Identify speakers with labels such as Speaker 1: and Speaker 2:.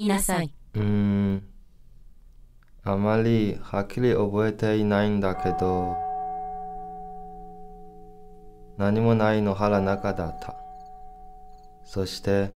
Speaker 1: いなさい。
Speaker 2: うーん。あまりはっきり覚えていないんだけど、何もないの腹中だった。そして、